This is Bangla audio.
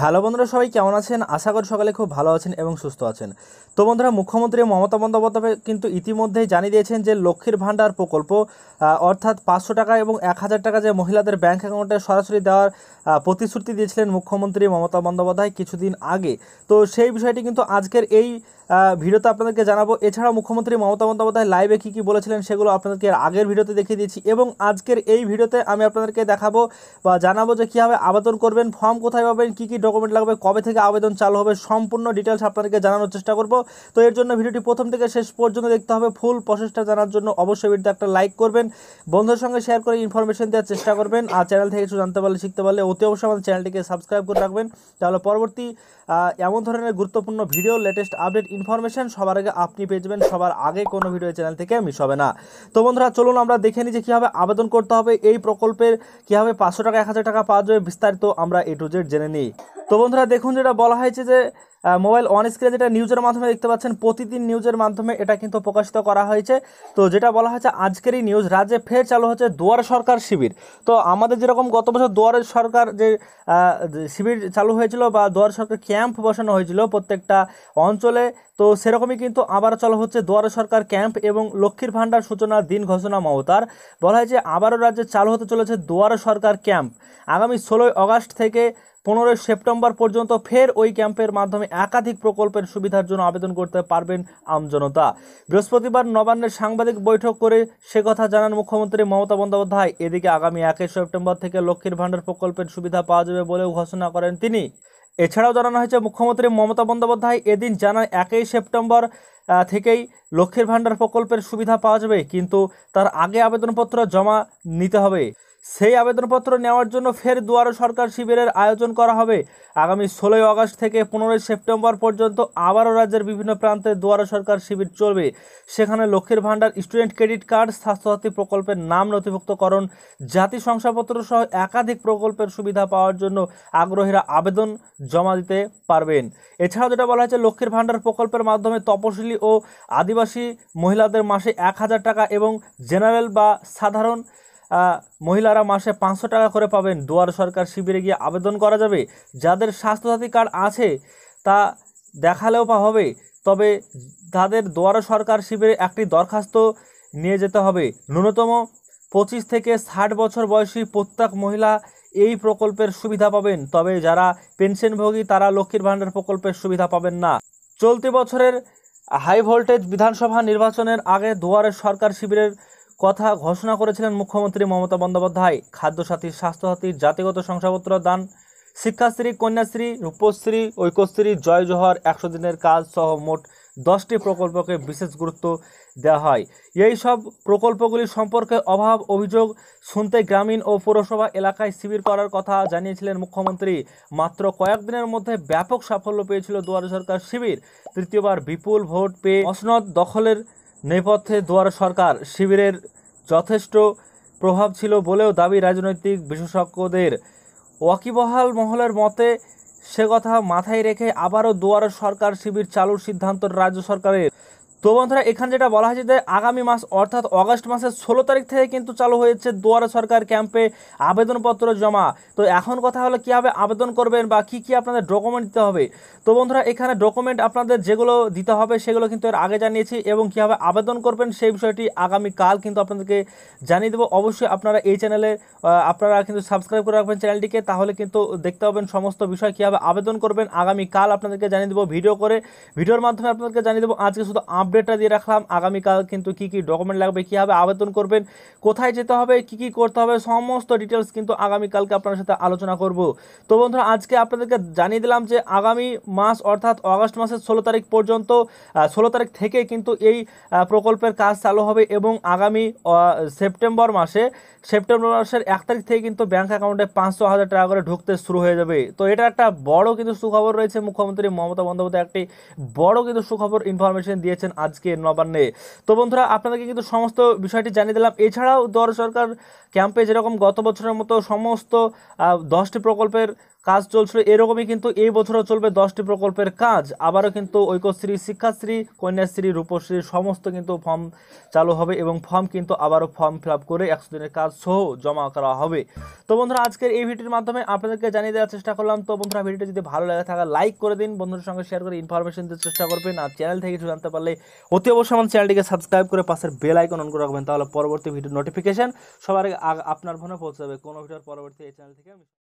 হ্যালো বন্ধুরা সবাই কেমন আছেন আশা করি সকালে খুব ভালো আছেন এবং সুস্থ আছেন তো বন্ধুরা মুখ্যমন্ত্রী মমতা বন্দ্যোপাধ্যায় কিন্তু ইতিমধ্যেই জানিয়ে দিয়েছেন যে লক্ষ্মীর ভাণ্ডার প্রকল্প অর্থাৎ পাঁচশো টাকা এবং এক হাজার টাকা যে মহিলাদের ব্যাঙ্ক অ্যাকাউন্টে সরাসরি দেওয়ার প্রতিশ্রুতি দিয়েছিলেন মুখ্যমন্ত্রী মমতা বন্দ্যোপাধ্যায় কিছুদিন আগে তো সেই বিষয়টি কিন্তু আজকের এই ভিডিওতে আপনাদেরকে জানাবো এছাড়া মুখ্যমন্ত্রী মমতা বন্দ্যোপাধ্যায় লাইভে কী কী বলেছিলেন সেগুলো আপনাদেরকে আগের ভিডিওতে দেখিয়ে দিয়েছি এবং আজকের এই ভিডিওতে আমি আপনাদেরকে দেখাবো বা জানাবো যে কীভাবে আবেদন করবেন ফর্ম কোথায় পাবেন কী কী ডকুমেন্ট লাগবে কবে থেকে আবেদন চালু হবে সম্পূর্ণ ডিটেলস আপনাদেরকে জানানোর চেষ্টা করব তো এর জন্য ভিডিওটি প্রথম থেকে শেষ পর্যন্ত দেখতে হবে ফুল প্রসেসটা জানার জন্য অবশ্যই ভিডিওতে একটা লাইক করবেন বন্ধুর সঙ্গে শেয়ার করে ইনফরমেশন দেওয়ার চেষ্টা করবেন আর চ্যানেল থেকে কিছু জানতে পারলে শিখতে পারলে অতি অবশ্যই আমাদের চ্যানেলটিকে সাবস্ক্রাইব করে রাখবেন তাহলে পরবর্তী এমন ধরনের গুরুত্বপূর্ণ ভিডিও লেটেস্ট আপডেট ইনফরমেশন সবার আগে আপনি পেয়ে যাবেন সবার আগে কোনো ভিডিও চ্যানেল থেকে মিস হবে না তো বন্ধুরা চলুন আমরা দেখে নিই যে কীভাবে আবেদন করতে হবে এই প্রকল্পের কীভাবে পাঁচশো টাকা এক হাজার টাকা পাওয়া যাবে বিস্তারিত আমরা এ টু জেড জেনে নিই তো বন্ধুরা দেখুন যেটা বলা হয়েছে যে মোবাইল অন স্ক্রিনে যেটা নিউজের মাধ্যমে দেখতে পাচ্ছেন প্রতিদিন নিউজের মাধ্যমে এটা কিন্তু প্রকাশিত করা হয়েছে তো যেটা বলা হয়েছে আজকেরই নিউজ রাজ্যে ফের চালু হচ্ছে দুয়ার সরকার শিবির তো আমাদের যেরকম গত বছর দুয়ারের সরকার যে শিবির চালু হয়েছিল বা দুয়ার সরকার ক্যাম্প বসানো হয়েছিল প্রত্যেকটা অঞ্চলে তো সেরকমই কিন্তু আবার চালু হচ্ছে দুয়ারে সরকার ক্যাম্প এবং লক্ষ্মীর ভাণ্ডার সূচনার দিন ঘোষণা মমতার বলা হয়েছে আবারও রাজ্যে চালু হতে চলেছে দুয়ার সরকার ক্যাম্প আগামী ষোলোই অগাস্ট থেকে পনেরোই সেপ্টেম্বর পর্যন্ত ফের ওই ক্যাম্পের মাধ্যমে একাধিক প্রকল্পের সুবিধার জন্য আবেদন করতে পারবেন আমজনতা বৃহস্পতিবার নবান্নের সাংবাদিক বৈঠক করে সে কথা জানান মুখ্যমন্ত্রী মমতা বন্দ্যোপাধ্যায় এদিকে আগামী একই সেপ্টেম্বর থেকে লক্ষ্মীর ভাণ্ডার প্রকল্পের সুবিধা পাওয়া যাবে বলেও ঘোষণা করেন তিনি এছাড়াও জানানো হয়েছে মুখ্যমন্ত্রী মমতা বন্দ্যোপাধ্যায় এদিন জানান একই সেপ্টেম্বর থেকেই লক্ষ্মীর ভাণ্ডার প্রকল্পের সুবিধা পাওয়া যাবে কিন্তু তার আগে আবেদনপত্র জমা নিতে হবে সেই আবেদনপত্র নেওয়ার জন্য ফের দুয়ারো সরকার শিবিরের আয়োজন করা হবে আগামী ষোলোই আগস্ট থেকে পনেরোই সেপ্টেম্বর পর্যন্ত আবারও রাজ্যের বিভিন্ন প্রান্তে দুয়ারো সরকার শিবির চলবে সেখানে লক্ষ্মীর ভাণ্ডার স্টুডেন্ট ক্রেডিট কার্ড স্বাস্থ্যসাথী প্রকল্পের নাম নথিভুক্তকরণ জাতি শংসাপত্র সহ একাধিক প্রকল্পের সুবিধা পাওয়ার জন্য আগ্রহীরা আবেদন জমা দিতে পারবেন এছাড়াও যেটা বলা হয়েছে লক্ষ্মীর ভাণ্ডার প্রকল্পের মাধ্যমে তপশিলি ও আদিবাসী মহিলাদের মাসে এক হাজার টাকা এবং জেনারেল বা সাধারণ মহিলারা মাসে পাঁচশো টাকা করে পাবেন দুয়ার সরকার শিবিরে গিয়ে আবেদন করা যাবে যাদের স্বাস্থ্যসাথী কার্ড আছে তা দেখালেও হবে তবে তাদের দুয়ার সরকার শিবিরে একটি দরখাস্ত নিয়ে যেতে হবে ন্যূনতম পঁচিশ থেকে ষাট বছর বয়সী প্রত্যেক মহিলা এই প্রকল্পের সুবিধা পাবেন তবে যারা পেনশনভোগী তারা লক্ষ্মীর ভাণ্ডার প্রকল্পের সুবিধা পাবেন না চলতি বছরের হাই ভোল্টেজ বিধানসভা নির্বাচনের আগে দুয়ারের সরকার শিবিরের কথা ঘোষণা করেছিলেন মুখ্যমন্ত্রী মমতা বন্দ্যোপাধ্যায় খাদ্যসাথী স্বাস্থ্যসাথী জাতিগত শংসাপত্র দান শিক্ষাশ্রী কন্যাশ্রী রূপশ্রী ঐক্যশ্রী জয় জোহর একশো দিনের কাজ সহ মোট দশটি প্রকল্পকে বিশেষ গুরুত্ব দেওয়া হয় এই সব প্রকল্পগুলি সম্পর্কে অভাব অভিযোগ শুনতে গ্রামীণ ও পৌরসভা এলাকায় শিবির করার কথা জানিয়েছিলেন মুখ্যমন্ত্রী মাত্র কয়েক দিনের মধ্যে ব্যাপক সাফল্য পেয়েছিল দুয়ারে সরকার শিবির তৃতীয়বার বিপুল ভোট পেয়ে অসনদ দখলের নেপথ্যে দুয়ার সরকার শিবিরের যথেষ্ট প্রভাব ছিল বলেও দাবি রাজনৈতিক বিশেষজ্ঞদের ওয়াকিবহাল মহলের মতে সে কথা মাথায় রেখে আবারও দুয়ার সরকার শিবির চালুর সিদ্ধান্ত রাজ্য সরকারের তো বন্ধুরা এখানে যেটা বলা হয়েছে যে আগামী মাস অর্থাৎ অগস্ট মাসের ষোলো তারিখ থেকে কিন্তু চালু হয়েছে দুয়ারে সরকার ক্যাম্পে আবেদনপত্র জমা তো এখন কথা হলো কীভাবে আবেদন করবেন বা কি কি আপনাদের ডকুমেন্ট দিতে হবে তো বন্ধুরা এখানে ডকুমেন্ট আপনাদের যেগুলো দিতে হবে সেগুলো কিন্তু এর আগে জানিয়েছি এবং কীভাবে আবেদন করবেন সেই বিষয়টি আগামীকাল কিন্তু আপনাদেরকে জানিয়ে দেবো অবশ্যই আপনারা এই চ্যানেলে আপনারা কিন্তু সাবস্ক্রাইব করে রাখবেন চ্যানেলটিকে তাহলে কিন্তু দেখতে পাবেন সমস্ত বিষয় কীভাবে আবেদন করবেন আগামীকাল আপনাদেরকে জানিয়ে দেবো ভিডিও করে ভিডিওর মাধ্যমে আপনাদেরকে জানিয়ে দেবো আজকে শুধু আপডেট আপডেটটা দিয়ে রাখলাম আগামীকাল কিন্তু কি কি ডকুমেন্ট লাগবে কীভাবে আবেদন করবেন কোথায় যেতে হবে কি কি করতে হবে সমস্ত ডিটেলস কিন্তু আগামীকালকে আপনার সাথে আলোচনা করব তো বন্ধুরা আজকে আপনাদেরকে জানিয়ে দিলাম যে আগামী মাস অর্থাৎ অগস্ট মাসের ষোলো তারিখ পর্যন্ত ষোলো তারিখ থেকে কিন্তু এই প্রকল্পের কাজ চালু হবে এবং আগামী সেপ্টেম্বর মাসে সেপ্টেম্বর মাসের এক তারিখ থেকে কিন্তু ব্যাংক অ্যাকাউন্টে পাঁচশো হাজার টাকা করে ঢুকতে শুরু হয়ে যাবে তো এটা একটা বড় কিন্তু সুখবর রয়েছে মুখ্যমন্ত্রী মমতা বন্দ্যোপাধ্যায় একটি বড় কিন্তু সুখবর ইনফরমেশন দিয়েছেন আজকে নবান্নে তো বন্ধুরা আপনাদেরকে কিন্তু সমস্ত বিষয়টি জানিয়ে দিলাম এছাড়াও দর সরকার ক্যাম্পে যেরকম গত বছরের মতো সমস্ত দশটি প্রকল্পের কাজ চলছিল এরকমই কিন্তু এই বছরও চলবে দশটি প্রকল্পের কাজ আবারও কিন্তু ঐক্যশ্রী শিক্ষাশ্রী কন্যাশ্রী রূপশ্রী সমস্ত কিন্তু ফর্ম চালু হবে এবং ফর্ম কিন্তু আবারও ফর্ম ফিল করে একশো দিনের কাজ সহ জমা করা হবে তো বন্ধুরা আজকের এই ভিডিওর মাধ্যমে আপনাদেরকে জানিয়ে দেওয়ার চেষ্টা করলাম তো বন্ধুরা ভিডিওটি যদি ভালো লাগে থাকা লাইক করে দিন বন্ধুদের সঙ্গে শেয়ার করে ইনফরমেশন দিতে চেষ্টা করবেন আর চ্যানেল থেকে কিছু জানতে পারলে অতি অবশ্যই আমার চ্যানেলটিকে সাবস্ক্রাইব করে পাশের বেল আইকন অন করে রাখবেন তাহলে পরবর্তী ভিডিও নোটিফিকেশন সবার আগে আপনার ফোনে পৌঁছাবে কোনো ভিডিওর পরবর্তী এই চ্যানেল থেকে